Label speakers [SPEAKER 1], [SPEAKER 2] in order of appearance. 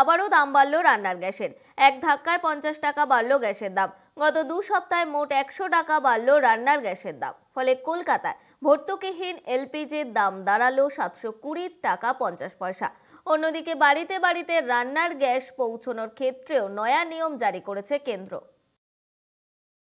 [SPEAKER 1] আবারও দাম বাড়ল রান্নার গ্যাসের এক ধাক্কায় পঞ্চাশ টাকা বাড়ল গ্যাসের দাম গত দু সপ্তাহে মোট একশো টাকা বাড়ল রান্নার গ্যাসের দাম ফলে কলকাতায় ভর্তুকিহীন এলপিজির দাম দাঁড়ালো সাতশো কুড়ির টাকা পঞ্চাশ পয়সা অন্যদিকে বাড়িতে বাড়িতে রান্নার গ্যাস পৌঁছনোর ক্ষেত্রেও নয়া নিয়ম জারি করেছে কেন্দ্র